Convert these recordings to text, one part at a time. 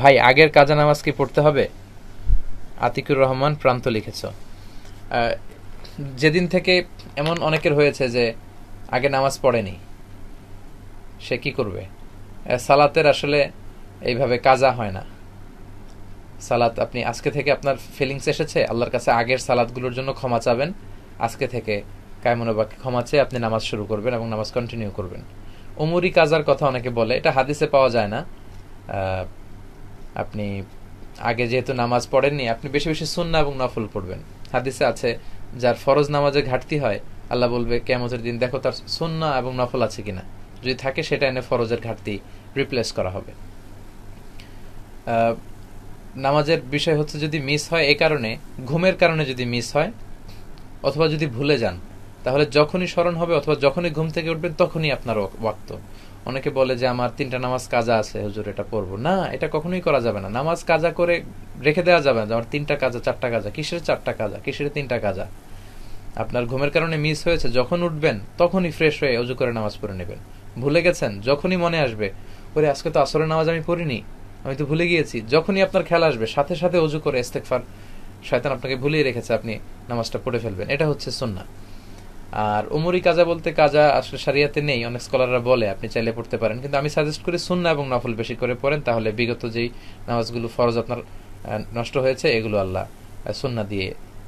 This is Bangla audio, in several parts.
ভাই আগের কাজা নামাজ কি পড়তে হবে আতিকুর রহমান প্রান্ত লিখেছ যেদিন থেকে এমন অনেকের হয়েছে যে আগে নামাজ পড়েনি সে কি করবে সালাতের আসলে এইভাবে কাজা হয় না সালাত আপনি আজকে থেকে আপনার ফিলিংস এসেছে আল্লাহর কাছে আগের সালাদগুলোর জন্য ক্ষমা চাবেন আজকে থেকে কায়মনোবাক্যে ক্ষমা চেয়ে আপনি নামাজ শুরু করবেন এবং নামাজ কন্টিনিউ করবেন ওমরি কাজার কথা অনেকে বলে এটা হাদিসে পাওয়া যায় না আপনি আগে যেহেতু নামাজ পড়েননি আপনি বেশি বেশি সুন্না এবং নফল পড়বেন হাদিসে আছে যার ফরজ নামাজে ঘাটতি হয় আল্লাহ বলবে কেমতের দিন দেখো তার সুন্না এবং নফল আছে কিনা যদি থাকে সেটা এনে ফরজের ঘাটতি রিপ্লেস করা হবে নামাজের বিষয় হচ্ছে যদি মিস হয় এ কারণে ঘুমের কারণে যদি মিস হয় অথবা যদি ভুলে যান তাহলে যখনই স্মরণ হবে অথবা যখনই ঘুম থেকে উঠবেন তখনই আপনার ওয়াক্ত অনেকে বলে যে আমার তিনটা নামাজ কাজা আছে হুজুর এটা পড়বো না এটা কখনোই করা যাবে না নামাজ কাজা করে রেখে দেওয়া যাবে না আমার তিনটা কাজা চারটা কাজা কিসের চারটা কাজা কিসের তিনটা কাজা আপনার ঘুমের কারণে মিস হয়েছে যখন উঠবেন তখনই ফ্রেশ হয়ে অজু করে নামাজ পড়ে নেবেন ভুলে গেছেন যখনই মনে আসবে ওরে আজকে তো আসরের নামাজ আমি পড়িনি আমি তো ভুলে গিয়েছি যখনই আপনার খেয়াল আসবে সাথে সাথে অজু করে এস্তেকফার শয়তান আপনাকে ভুলিয়ে রেখেছে আপনি নামাজটা পড়ে ফেলবেন এটা হচ্ছে সন্না আর উমরি কাজা বলতে কাজা আসলে সারিয়াতে নেই অনেক স্কলাররা বলে আপনি চাইলে পড়তে পারেন কিন্তু আমি সাজেস্ট করি সুন্না এবং নফল বেশি করে পড়েন তাহলে বিগত যেই নামাজগুলো ফরজ আপনার নষ্ট হয়েছে এগুলো আল্লাহ সুন্না দিয়ে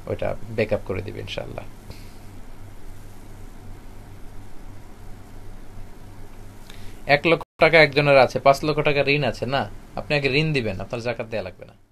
ওইটা ব্যাক আপ করে দেবে ইনশাল্লাহ এক লক্ষ টাকা একজনের আছে পাঁচ লক্ষ টাকা ঋণ আছে না আপনি আগে ঋণ দিবেন আপনার জাকাত দেওয়া লাগবে না